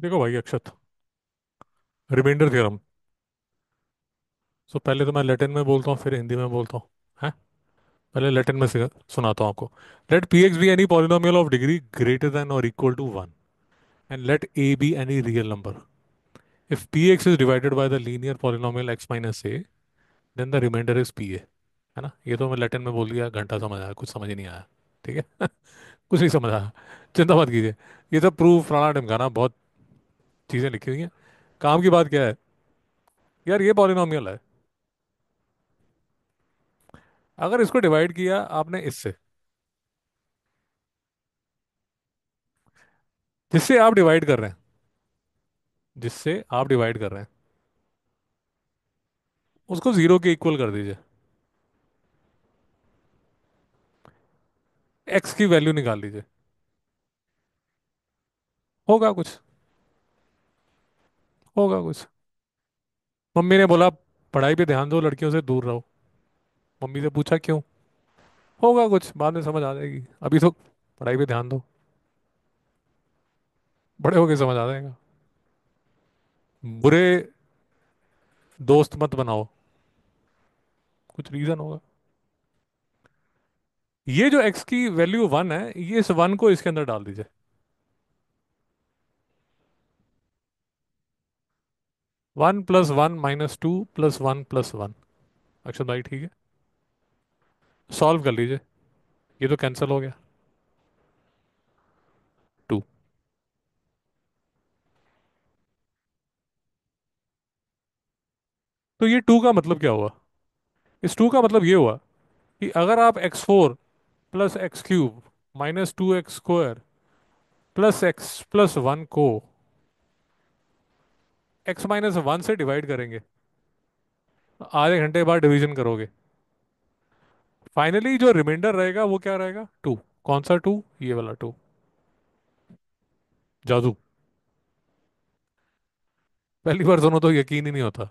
देखो भाई अक्षत remainder theorem so पहले तो मैं लेटिन में बोलता हूँ फिर हिंदी में बोलता हूँ है पहले लेटिन में सिखा- सुनाता हूँ आपको let P X B any polynomial of degree greater than और equal to one and let A B any real number if P X is divided by the linear polynomial X minus A then the remainder is P A है ना ये तो मैं Latin में बोल दिया घंटा समझ आया कुछ समझ नहीं आया ठीक है कुछ नहीं समझ आया चिंता मत कीजिए ये तो प्रूफ राणा टिमकाना बहुत चीज़ें लिखी हुई हैं काम की बात क्या है यार ये पॉलिनोमियल है अगर इसको डिवाइड किया आपने इससे जिससे आप डिवाइड कर रहे हैं जिससे आप डिवाइड कर रहे हैं उसको जीरो के इक्वल कर दीजिए एक्स की वैल्यू निकाल लीजिए होगा कुछ होगा कुछ मम्मी ने बोला पढ़ाई पे ध्यान दो लड़कियों से दूर रहो मम्मी से पूछा क्यों होगा कुछ बाद में समझ आ जाएगी अभी तो पढ़ाई पे ध्यान दो बड़े होके समझ आ जाएगा बुरे दोस्त मत बनाओ कुछ रीजन होगा ये जो एक्स की वैल्यू वन है ये इस वन को इसके अंदर डाल दीजिए one plus one minus two plus one plus one Akshat भाई ठीक है सॉल्व कर लीजिए ये तो कैंसिल हो गया टू तो ये टू का मतलब क्या हुआ इस टू का मतलब ये हुआ कि अगर आप X four plus X cube minus two X square plus X plus one को एक्स माइनस वन से डिवाइड करेंगे आधे घंटे बाद डिवीजन करोगे फाइनली जो रिमाइंडर रहेगा वो क्या रहेगा टू कौन सा टू ये वाला टू जादू पहली बार सुनो तो यकीन ही नहीं होता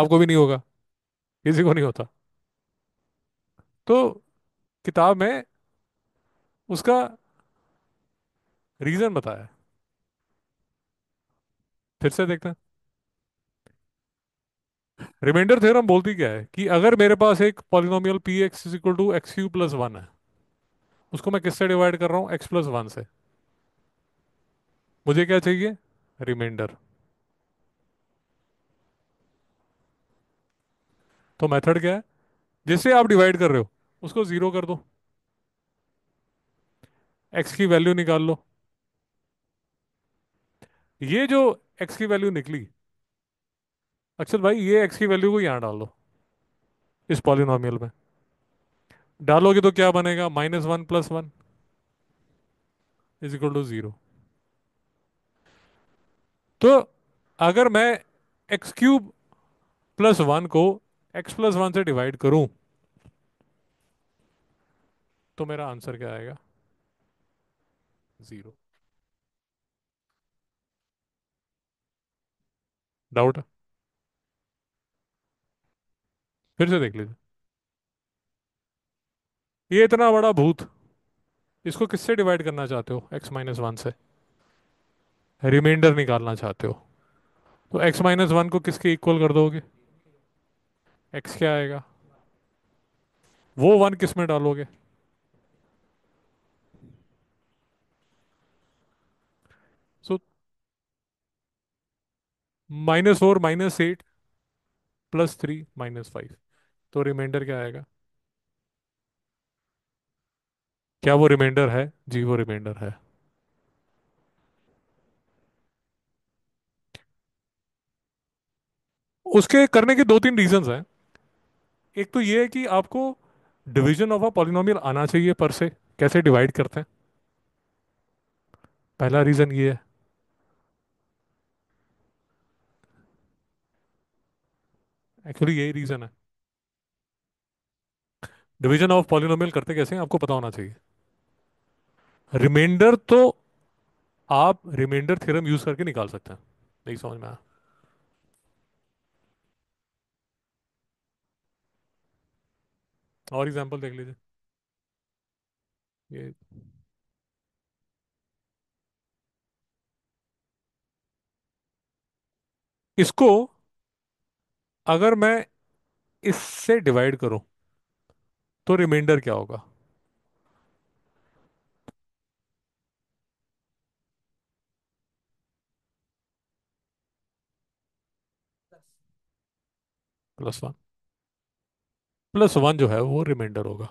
आपको भी नहीं होगा किसी को नहीं होता तो किताब में उसका रीजन बताया फिर से देखते हैं रिमाइंडर थ्योरम बोलती क्या है कि अगर मेरे पास एक polynomial P X is equal to X U plus one है उसको मैं किससे डिवाइड कर रहा हूं एक्स प्लस वन से मुझे क्या चाहिए रिमाइंडर तो मेथड क्या है जिससे आप डिवाइड कर रहे हो उसको जीरो कर दो एक्स की वैल्यू निकाल लो ये जो एक्स की वैल्यू निकली अक्षर भाई ये एक्स की वैल्यू को यहाँ डाल दो इस पॉलिनॉमियल में डालोगे तो क्या बनेगा minus one plus one is equal to zero तो अगर मैं एक्स क्यूब प्लस वन को एक्स प्लस वन से डिवाइड करूं तो मेरा आंसर क्या आएगा जीरो डाउट फिर से देख लीजिए ये इतना बड़ा भूत इसको किससे डिवाइड करना चाहते हो एक्स माइनस वन से रिमाइंडर निकालना चाहते हो तो एक्स माइनस वन को किसके इक्वल कर दोगे एक्स क्या आएगा वो वन किस में डालोगे minus four minus eight plus three minus five तो रिमाइंडर क्या आएगा क्या वो रिमाइंडर है जी वो रिमाइंडर है उसके करने के दो तीन रीजंस हैं एक तो ये है कि आपको डिवीजन ऑफ अ पॉलिनोमियल आना चाहिए पर से कैसे डिवाइड करते हैं पहला रीजन ये है एक्चुअली यही रीजन है डिवीजन ऑफ पॉलिनोमियल करते कैसे हैं आपको पता होना चाहिए रिमाइंडर तो आप रिमाइंडर थ्योरम यूज करके निकाल सकते हैं नहीं समझ में आया और एग्जांपल देख लीजिए ये इसको अगर मैं इससे डिवाइड करूं तो रिमाइंडर क्या होगा प्लस वन प्लस वन जो है वो रिमाइंडर होगा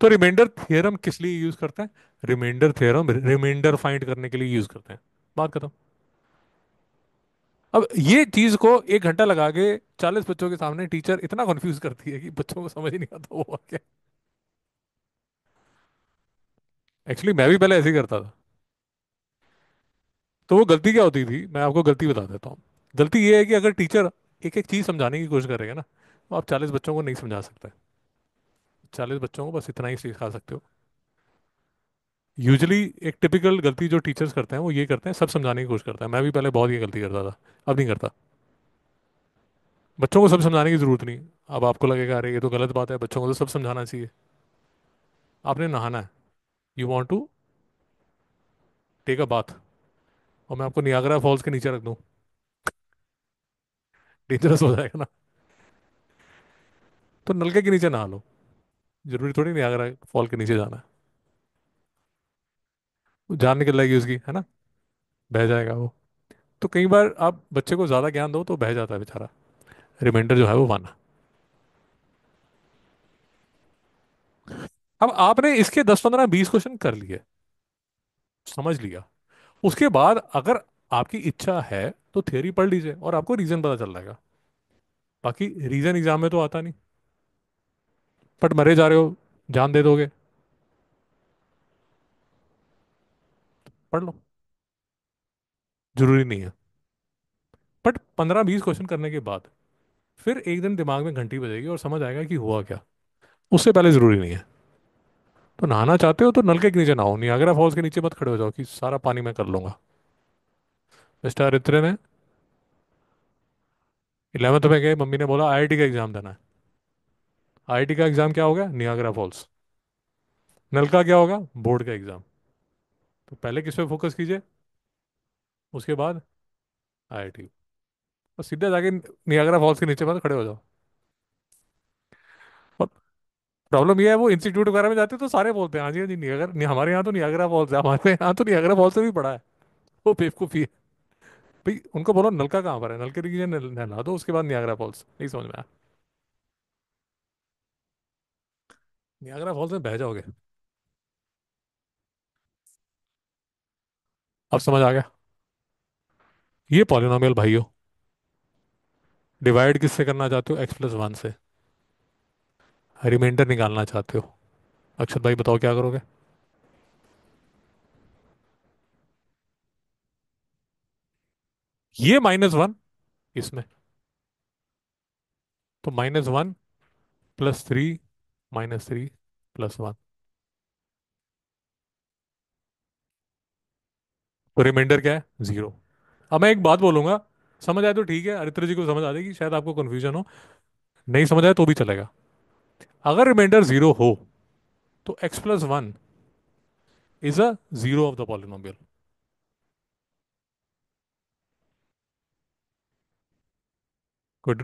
तो रिमाइंडर थ्योरम किस लिए यूज करते हैं रिमाइंडर थ्योरम रिमाइंडर फाइंड करने के लिए यूज करते हैं बात खत्म अब ये चीज को एक घंटा लगा के चालीस बच्चों के सामने टीचर इतना कंफ्यूज करती है कि बच्चों को समझ नहीं आता वो क्या एक्चुअली मैं भी पहले ऐसे ही करता था तो वो गलती क्या होती थी मैं आपको गलती बता देता हूँ गलती ये है कि अगर टीचर एक एक चीज़ समझाने की कोशिश करेगा ना तो आप चालीस बच्चों को नहीं समझा सकते चालीस बच्चों को बस इतना ही सिखा सकते हो यूजली एक टिपिकल गलती जो टीचर्स करते हैं वो ये करते हैं सब समझाने की कोशिश करता है मैं भी पहले बहुत ये गलती करता था अब नहीं करता बच्चों को सब समझाने की ज़रूरत नहीं अब आपको लगेगा अरे ये तो गलत बात है बच्चों को तो सब समझाना चाहिए आपने नहाना है you want to take a bath और मैं आपको नियागरा फॉल्स के नीचे रख दूँ डेंजरस हो जाएगा ना तो नलके के नीचे नहा लो जरूरी थोड़ी नियागरा फॉल के नीचे जाना है जान निकल जाएगी उसकी है ना बह जाएगा वो तो कई बार आप बच्चे को ज़्यादा ज्ञान दो तो बह जाता है बेचारा रिमाइंडर जो है वो वाना अब आपने इसके दस पंद्रह बीस क्वेश्चन कर लिए समझ लिया उसके बाद अगर आपकी इच्छा है तो थ्योरी पढ़ लीजिए और आपको रीज़न पता चल जाएगा बाकी रीज़न एग्जाम में तो आता नहीं बट मरे जा रहे हो जान दे दोगे पढ़ लो जरूरी नहीं है बट पंद्रह बीस क्वेश्चन करने के बाद फिर एक दिन दिमाग में घंटी बजेगी और समझ आएगा कि हुआ क्या उससे पहले ज़रूरी नहीं है तो नहाना चाहते हो तो नलके के नीचे नहाओ नियाग्रा फॉल्स के नीचे मत खड़े हो जाओ कि सारा पानी मैं कर लूंगा मिस्टर अरित्र ने इलेवंथ में गए मम्मी ने बोला आईआईटी का एग्ज़ाम देना है आईआईटी का एग्ज़ाम क्या होगा नियाग्रा फॉल्स नलका क्या होगा बोर्ड का एग्ज़ाम तो पहले किस पे फोकस कीजिए उसके बाद आई टी और सीधा जाके नियाग्रा फॉल्स के नीचे पास खड़े हो जाओ प्रॉब्लम ये है वो इंस्टीट्यूट वगैरह में जाते तो सारे बोलते हैं हाँ जी हाँ जी नियागर हमारे यहाँ तो नियाग्रा फॉल्स है हमारे यहाँ तो नियाग्रा फॉल्स भी पड़ा है वो बेवकूफ़ी है भाई उनको बोलो नलका कहाँ पर है नलके रीजन नहला दो उसके बाद नियाग्रा फॉल्स नहीं समझ में आया नियाग्रा फॉल्स में बह जाओगे अब समझ आ गया ये पॉलिनोमियल भाइयों डिवाइड किससे करना चाहते हो एक्स प्लस वन से रिमाइंडर निकालना चाहते हो अक्षत भाई बताओ क्या करोगे ये माइनस वन इसमें तो minus one plus three minus three plus one तो रिमाइंडर क्या है जीरो अब मैं एक बात बोलूंगा समझ आए तो ठीक है अरित्र जी को समझ आ जाएगी शायद आपको कन्फ्यूजन हो नहीं समझ आए तो भी चलेगा अगर रिमाइंडर जीरो हो तो X plus one is a zero of the polynomial कोई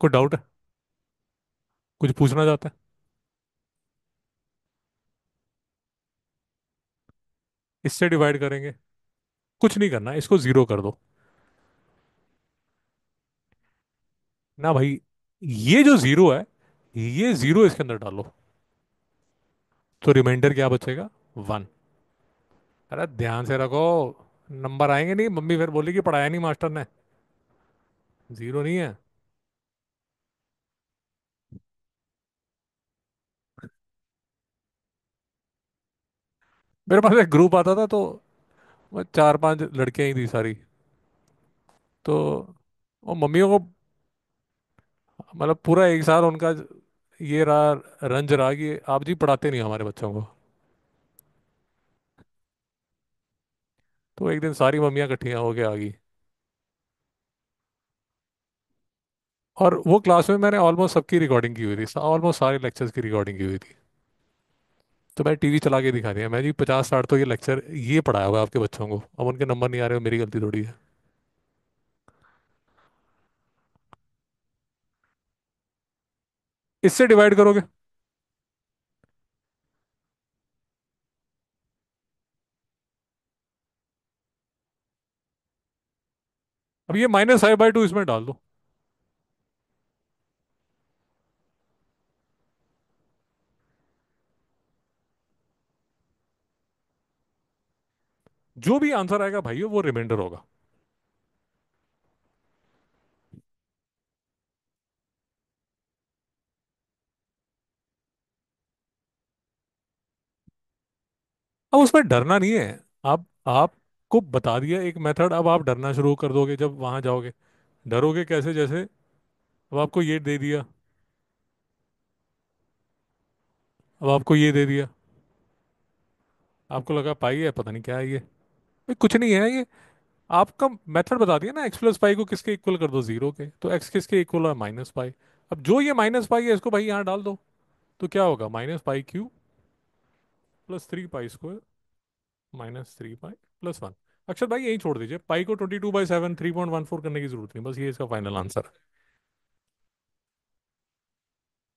कोई डाउट है कुछ पूछना चाहते हैं इससे डिवाइड करेंगे कुछ नहीं करना इसको जीरो कर दो ना भाई ये जो जीरो है ये जीरो इसके अंदर डालो तो रिमाइंडर क्या बचेगा वन अरे ध्यान से रखो नंबर आएंगे नहीं मम्मी फिर बोली कि पढ़ाया नहीं मास्टर ने जीरो नहीं है मेरे पास एक ग्रुप आता था तो वह चार पांच लड़कियां ही थी सारी तो वो मम्मियों को मतलब पूरा एक साल उनका ये रहा रंज रहा कि आप जी पढ़ाते नहीं हो हमारे बच्चों को तो एक दिन सारी मम्मियाँ हो होके आ गई और वो क्लास में मैंने ऑलमोस्ट सबकी रिकॉर्डिंग की हुई थी ऑलमोस्ट सारे लेक्चर्स की रिकॉर्डिंग की हुई थी तो मैं टीवी चला के दिखा दिया मैं जी पचास साठ तो ये लेक्चर ये पढ़ाया हुआ है आपके बच्चों को अब उनके नंबर नहीं आ रहे मेरी गलती थोड़ी है इससे डिवाइड करोगे अब ये माइनस फाइव बाई टू इसमें डाल दो जो भी आंसर आएगा भाई वो रिमाइंडर होगा अब उसमें डरना नहीं है आप आपको बता दिया एक मेथड अब आप डरना शुरू कर दोगे जब वहां जाओगे डरोगे कैसे जैसे अब आपको ये दे दिया अब आपको ये दे दिया आपको लगा पाई है पता नहीं क्या है ये कुछ नहीं है ये आपका मेथड बता दिया ना एक्स प्लस पाई को किसके इक्वल कर दो जीरो के तो एक्स किसके इक्वल है माइनस पाई अब जो ये माइनस पाई है इसको भाई यहाँ डाल दो तो क्या होगा minus pi cube plus three pi square minus three pi plus one Akshar भाई यही छोड़ दीजिए पाई को twenty two by seven three point one four करने की जरूरत नहीं बस ये इसका फाइनल आंसर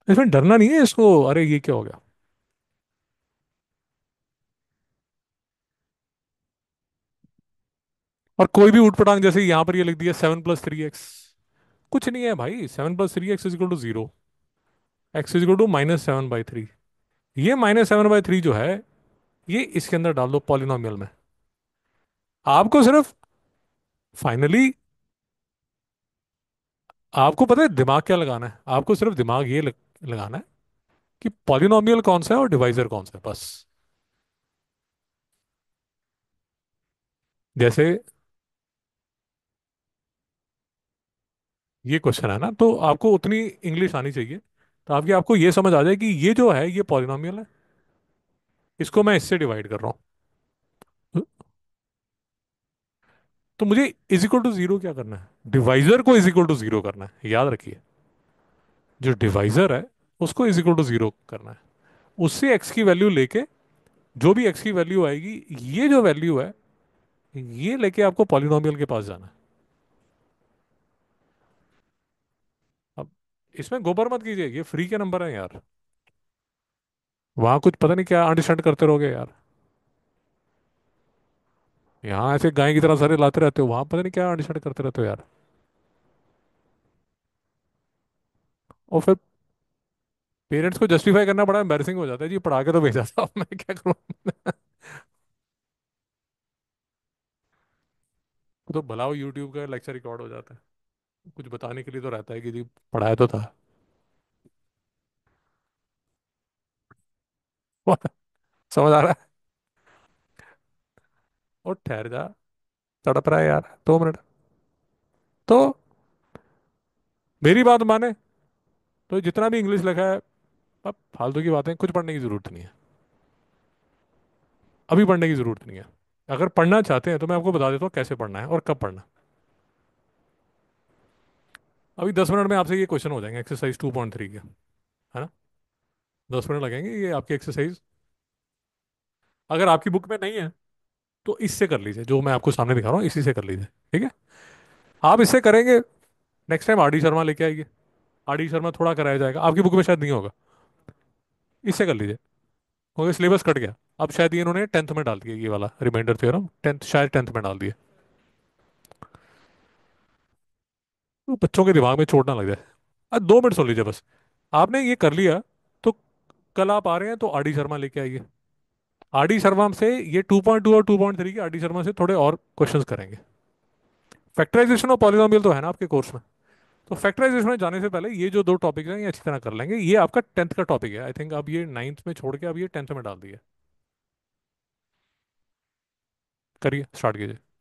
है इसमें डरना नहीं है इसको अरे ये क्या हो गया और कोई भी उठपटांग जैसे यहां पर ये लिख दिया सेवन प्लस थ्री एक्स कुछ नहीं है भाई seven plus three x is equal to zero x is equal to minus seven by three ये माइनस सेवन बाई थ्री जो है ये इसके अंदर डाल दो पॉलिनोमियल में आपको सिर्फ फाइनली आपको पता है दिमाग क्या लगाना है आपको सिर्फ दिमाग ये लग, लगाना है कि पॉलिनोमियल कौन सा है और डिवाइजर कौन सा है बस जैसे ये क्वेश्चन है ना तो आपको उतनी इंग्लिश आनी चाहिए तो आपकी आपको ये समझ आ जाए कि ये जो है ये पॉलिनोमियल है इसको मैं इससे डिवाइड कर रहा हूँ तो मुझे इज इक्वल टू जीरो क्या करना है डिवाइजर को इज इक्वल टू जीरो करना है याद रखिए जो डिवाइजर है उसको इज इक्वल टू जीरो करना है उससे एक्स की वैल्यू लेके जो भी एक्स की वैल्यू आएगी ये जो वैल्यू है ये लेके आपको पॉलिनॉमियल के पास जाना है इसमें गोबर मत कीजिए ये फ्री के नंबर हैं यार वहां कुछ पता नहीं क्या अंडरस्टैंड करते रहोगे यार यहाँ ऐसे गाय की तरह सारे लाते रहते हो वहां पता नहीं क्या अंडरस्टैंड करते रहते हो यार और फिर पेरेंट्स को जस्टिफाई करना बड़ा एम्बेरसिंग हो जाता है जी पढ़ा के तो भेजा था मैं क्या करूँ तो भला वो यूट्यूब का लेक्चर रिकॉर्ड हो जाता है कुछ बताने के लिए तो रहता है कि जी पढ़ाया तो था समझ आ रहा है और ठहर जा तड़प रहा है यार दो मिनट तो मेरी बात माने तो जितना भी इंग्लिश लिखा है अब फालतू की बातें कुछ पढ़ने की जरूरत नहीं है अभी पढ़ने की जरूरत नहीं है अगर पढ़ना चाहते हैं तो मैं आपको बता देता हूँ कैसे पढ़ना है और कब पढ़ना अभी दस मिनट में आपसे ये क्वेश्चन हो जाएंगे एक्सरसाइज टू पॉइंट थ्री के है ना दस मिनट लगेंगे ये आपकी एक्सरसाइज अगर आपकी बुक में नहीं है तो इससे कर लीजिए जो मैं आपको सामने दिखा रहा हूँ इसी से कर लीजिए ठीक है आप इससे करेंगे next time R D Sharma लेके आइए आर डी शर्मा थोड़ा कराया जाएगा आपकी बुक में शायद नहीं होगा इससे कर लीजिए क्योंकि सिलेबस कट गया अब शायद ये इन्होंने टेंथ में डाल दिया ये वाला रिमाइंडर थ्योरम टेंथ शायद टेंथ में डाल दिया तो बच्चों के दिमाग में छोड़ना लग जाए आज दो मिनट सुन लीजिए बस आपने ये कर लिया तो कल आप आ रहे हैं तो आर डी शर्मा लेके आइए आर डी शर्मा से ये टू पॉइंट टू और टू पॉइंट थ्री के आर डी शर्मा से थोड़े और क्वेश्चन करेंगे फैक्टराइजेशन और पॉलिनोमियल तो है ना आपके कोर्स में तो फैक्टराइजेशन में जाने से पहले ये जो दो टॉपिक हैं ये अच्छी तरह कर लेंगे ये आपका टेंथ का टॉपिक है आई थिंक आप ये नाइन्थ में छोड़ के आप ये टेंथ में डाल दिए करिए स्टार्ट कीजिए